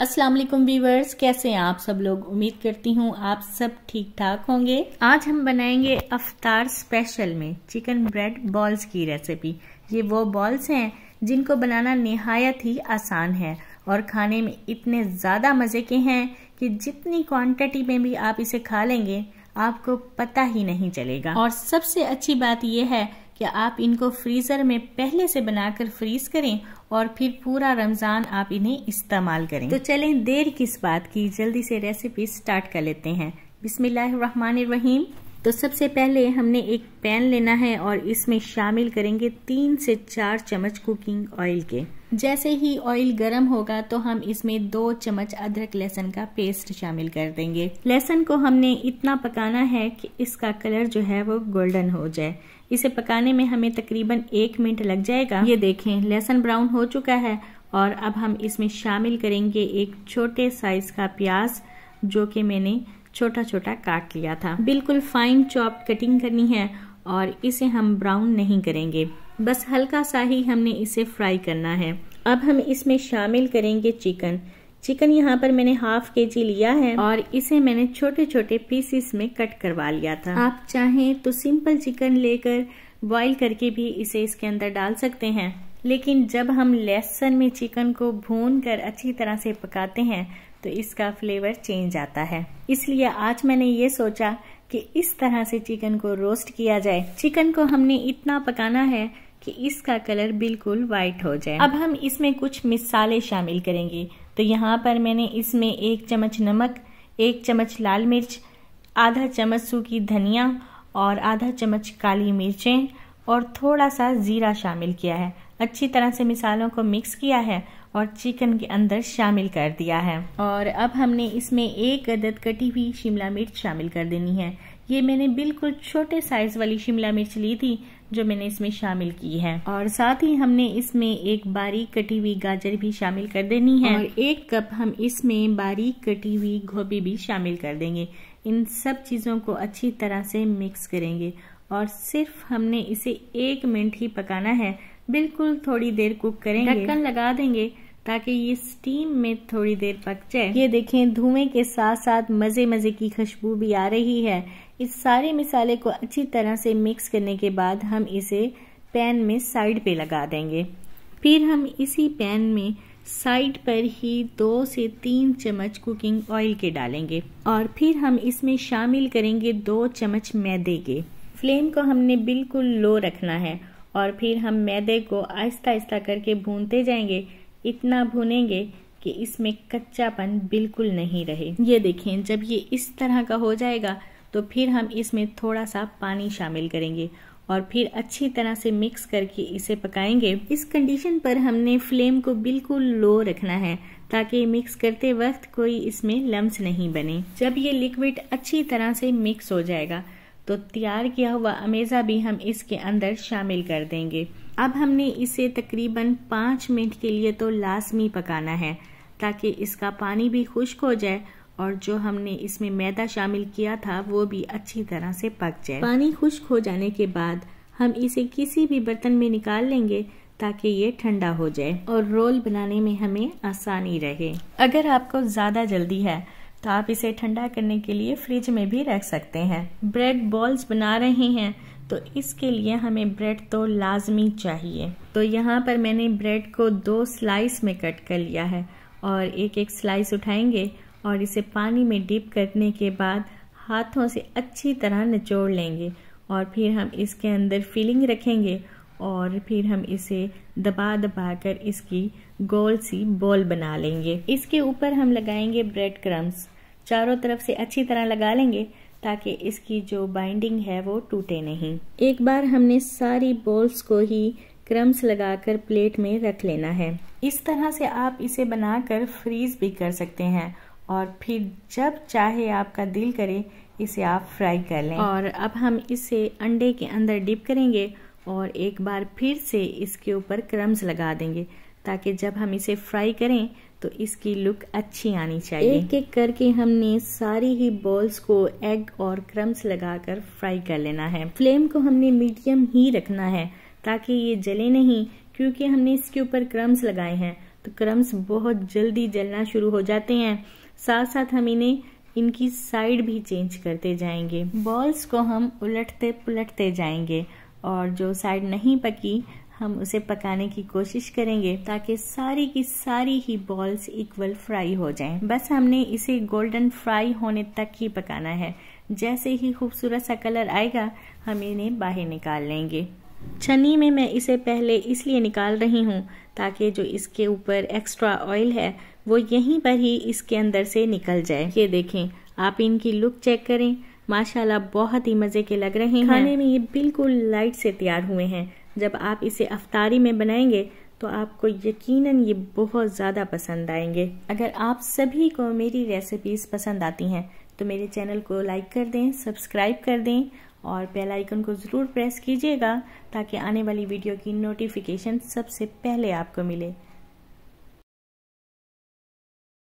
अस्सलाम वालेकुम व्यूवर्स कैसे हैं आप सब लोग उम्मीद करती हूँ आप सब ठीक ठाक होंगे आज हम बनाएंगे अफतार स्पेशल में चिकन ब्रेड बॉल्स की रेसिपी ये वो बॉल्स हैं जिनको बनाना नहायत ही आसान है और खाने में इतने ज़्यादा मज़े के हैं कि जितनी क्वांटिटी में भी आप इसे खा लेंगे आपको पता ही नहीं चलेगा और सबसे अच्छी बात यह है कि आप इनको फ्रीज़र में पहले से बनाकर फ्रीज करें और फिर पूरा रमज़ान आप इन्हें इस्तेमाल करें तो चलें देर किस बात की जल्दी से रेसिपी स्टार्ट कर लेते हैं बिसमीम तो सबसे पहले हमने एक पैन लेना है और इसमें शामिल करेंगे तीन से चार चम्मच कुकिंग ऑयल के जैसे ही ऑयल गर्म होगा तो हम इसमें दो चम्मच अदरक लहसुन का पेस्ट शामिल कर देंगे लहसन को हमने इतना पकाना है कि इसका कलर जो है वो गोल्डन हो जाए इसे पकाने में हमें तकरीबन एक मिनट लग जाएगा ये देखें लहसुन ब्राउन हो चुका है और अब हम इसमें शामिल करेंगे एक छोटे साइज का प्याज जो कि मैंने छोटा छोटा काट लिया था बिल्कुल फाइन चॉप कटिंग करनी है और इसे हम ब्राउन नहीं करेंगे बस हल्का सा ही हमने इसे फ्राई करना है अब हम इसमें शामिल करेंगे चिकन चिकन यहाँ पर मैंने हाफ के जी लिया है और इसे मैंने छोटे छोटे पीसेस में कट करवा लिया था आप चाहें तो सिंपल चिकन लेकर बॉईल करके भी इसे इसके अंदर डाल सकते हैं लेकिन जब हम लहसन में चिकन को भून कर अच्छी तरह से पकाते हैं तो इसका फ्लेवर चेंज आता है इसलिए आज मैंने ये सोचा कि इस तरह से चिकन को रोस्ट किया जाए चिकन को हमने इतना पकाना है कि इसका कलर बिल्कुल वाइट हो जाए अब हम इसमें कुछ मिसाले शामिल करेंगे तो यहाँ पर मैंने इसमें एक चम्मच नमक एक चम्मच लाल मिर्च आधा चम्मच सूखी धनिया और आधा चम्मच काली मिर्चें और थोड़ा सा ज़ीरा शामिल किया है अच्छी तरह से मिसालों को मिक्स किया है और चिकन के अंदर शामिल कर दिया है और अब हमने इसमें एक अदद कटी हुई शिमला मिर्च शामिल कर देनी है ये मैंने बिल्कुल छोटे साइज वाली शिमला मिर्च ली थी जो मैंने इसमें शामिल की है और साथ ही हमने इसमें एक बारीक कटी हुई गाजर भी शामिल कर देनी है और एक कप हम इसमें बारीक कटी हुई गोभी भी शामिल कर देंगे इन सब चीज़ों को अच्छी तरह से मिक्स करेंगे और सिर्फ हमने इसे एक मिनट ही पकाना है बिल्कुल थोड़ी देर कुक करेंगे ढक्कन लगा देंगे ताकि ये स्टीम में थोड़ी देर पक जाए ये देखें धुएं के साथ साथ मज़े मज़े की खुशबू भी आ रही है इस सारे मिसाले को अच्छी तरह से मिक्स करने के बाद हम इसे पैन में साइड पे लगा देंगे फिर हम इसी पैन में साइड पर ही दो से तीन चम्मच कुकिंग ऑयल के डालेंगे और फिर हम इसमें शामिल करेंगे दो चम्मच मैदे के फ्लेम को हमने बिल्कुल लो रखना है और फिर हम मैदे को आहिस्ता आहिस्ता करके भूनते जाएंगे इतना भूनेंगे कि इसमें कच्चापन बिल्कुल नहीं रहे ये देखें जब ये इस तरह का हो जाएगा तो फिर हम इसमें थोड़ा सा पानी शामिल करेंगे और फिर अच्छी तरह से मिक्स करके इसे पकाएंगे इस कंडीशन पर हमने फ्लेम को बिल्कुल लो रखना है ताकि मिक्स करते वक्त कोई इसमें लम्स नहीं बने जब ये लिक्विड अच्छी तरह से मिक्स हो जाएगा तो तैयार किया हुआ अमेज़ा भी हम इसके अंदर शामिल कर देंगे अब हमने इसे तकरीबन पाँच मिनट के लिए तो लाजमी पकाना है ताकि इसका पानी भी खुश्क हो जाए और जो हमने इसमें मैदा शामिल किया था वो भी अच्छी तरह से पक जाए पानी खुश्क हो जाने के बाद हम इसे किसी भी बर्तन में निकाल लेंगे ताकि ये ठंडा हो जाए और रोल बनाने में हमें आसानी रहे अगर आपको ज़्यादा जल्दी है तो आप इसे ठंडा करने के लिए फ्रिज में भी रख सकते हैं ब्रेड बॉल्स बना रहे हैं तो इसके लिए हमें ब्रेड तो लाजमी चाहिए तो यहाँ पर मैंने ब्रेड को दो स्लाइस में कट कर लिया है और एक एक स्लाइस उठाएंगे और इसे पानी में डिप करने के बाद हाथों से अच्छी तरह निचोड़ लेंगे और फिर हम इसके अंदर फीलिंग रखेंगे और फिर हम इसे दबा दबा कर इसकी गोल सी बॉल बना लेंगे इसके ऊपर हम लगाएंगे ब्रेड क्रम्स चारों तरफ से अच्छी तरह लगा लेंगे ताकि इसकी जो बाइंडिंग है वो टूटे नहीं एक बार हमने सारी बॉल्स को ही क्रम्स लगाकर प्लेट में रख लेना है इस तरह से आप इसे बनाकर फ्रीज भी कर सकते हैं और फिर जब चाहे आपका दिल करे इसे आप फ्राई कर लें और अब हम इसे अंडे के अंदर डिप करेंगे और एक बार फिर से इसके ऊपर क्रम्स लगा देंगे ताकि जब हम इसे फ्राई करें तो इसकी लुक अच्छी आनी चाहिए एक एक करके हमने सारी ही बॉल्स को एग और क्रम्स लगाकर फ्राई कर लेना है फ्लेम को हमने मीडियम ही रखना है ताकि ये जले नहीं क्योंकि हमने इसके ऊपर क्रम्स लगाए हैं तो क्रम्स बहुत जल्दी जलना शुरू हो जाते हैं साथ साथ हम इन्हें इनकी साइड भी चेंज करते जाएंगे बॉल्स को हम उलटते पुलटते जाएंगे और जो साइड नहीं पकी हम उसे पकाने की कोशिश करेंगे ताकि सारी की सारी ही बॉल्स इक्वल फ्राई हो जाएं। बस हमने इसे गोल्डन फ्राई होने तक ही पकाना है जैसे ही खूबसूरत सा कलर आएगा हम इन्हें बाहर निकाल लेंगे छन्नी में मैं इसे पहले इसलिए निकाल रही हूँ ताकि जो इसके ऊपर एक्स्ट्रा ऑयल है वो यहीं पर ही इसके अंदर से निकल जाए ये देखें आप इनकी लुक चेक करें माशाल्लाह बहुत ही मज़े के लग रहे हैं खाने में ये बिल्कुल लाइट से तैयार हुए हैं जब आप इसे अफतारी में बनाएंगे तो आपको यकीनन ये बहुत ज़्यादा पसंद आएंगे अगर आप सभी को मेरी रेसिपीज़ पसंद आती हैं तो मेरे चैनल को लाइक कर दें सब्सक्राइब कर दें और बेल आइकन को ज़रूर प्रेस कीजिएगा ताकि आने वाली वीडियो की नोटिफिकेशन सबसे पहले आपको मिले